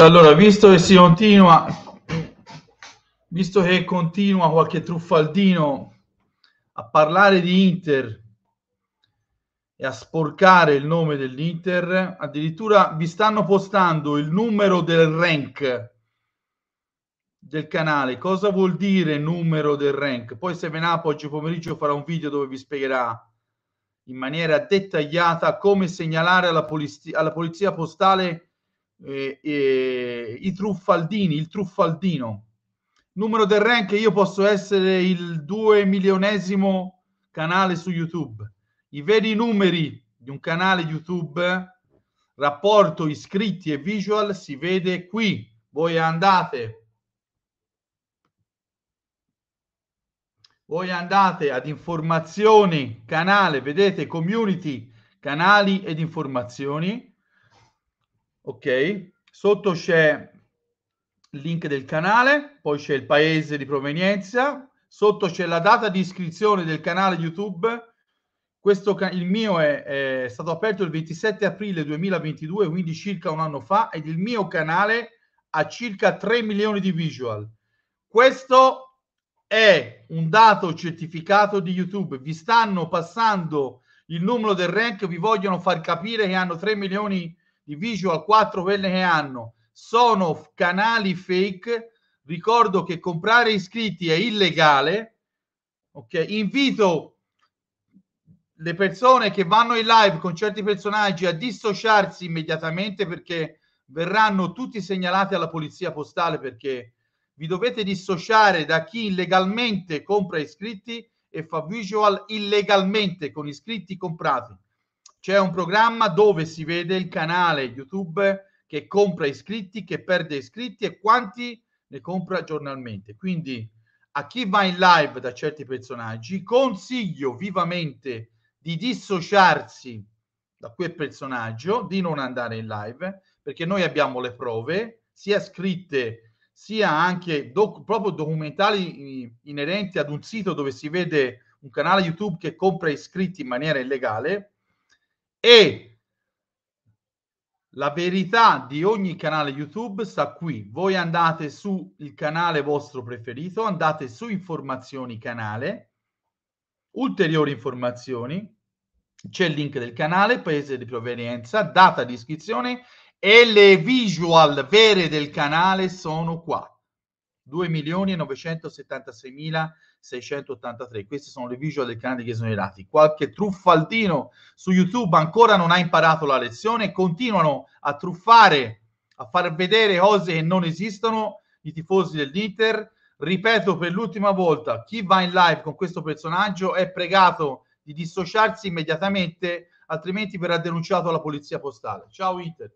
Allora, visto che si continua, visto che continua qualche truffaldino a parlare di Inter e a sporcare il nome dell'Inter, addirittura vi stanno postando il numero del rank del canale. Cosa vuol dire numero del rank? Poi se Venap oggi pomeriggio farà un video dove vi spiegherà in maniera dettagliata come segnalare alla, poliz- alla polizia postale eh, eh, i truffaldini, il truffaldino. Numero del rank, io posso essere il 2 milionesimo canale su YouTube. I veri numeri di un canale YouTube, rapporto iscritti e visual, si vede qui. Voi andate, voi andate ad informazioni, canale, vedete community, canali ed informazioni ok? Sotto c'è il link del canale, poi c'è il paese di provenienza, sotto c'è la data di iscrizione del canale YouTube. Questo, il mio è, è, stato aperto il 27 aprile 2022, quindi circa un anno fa, ed il mio canale ha circa 3 milioni di visual. Questo è un dato certificato di YouTube. Vi stanno passando il numero del rank, vi vogliono far capire che hanno 3 milioni di i Visual 4 quelle che hanno sono canali fake. Ricordo che comprare iscritti è illegale. Ok, invito le persone che vanno in live con certi personaggi a dissociarsi immediatamente perché verranno tutti segnalati alla polizia postale perché vi dovete dissociare da chi illegalmente compra iscritti e fa visual illegalmente con iscritti comprati. C'è un programma dove si vede il canale YouTube che compra iscritti, che perde iscritti e quanti ne compra giornalmente. Quindi a chi va in live da certi personaggi consiglio vivamente di dissociarsi da quel personaggio, di non andare in live, perché noi abbiamo le prove, sia scritte sia anche doc- proprio documentali inerenti ad un sito dove si vede un canale YouTube che compra iscritti in maniera illegale e la verità di ogni canale YouTube sta qui. Voi andate sul canale vostro preferito, andate su informazioni canale, ulteriori informazioni, c'è il link del canale, paese di provenienza, data di iscrizione e le visual vere del canale sono qua. 2.976.683. Queste sono le visual del canale di Esonerati. Qualche truffaldino su YouTube ancora non ha imparato la lezione, continuano a truffare, a far vedere cose che non esistono i tifosi dell'Inter. Ripeto per l'ultima volta, chi va in live con questo personaggio è pregato di dissociarsi immediatamente, altrimenti verrà denunciato alla polizia postale. Ciao Inter.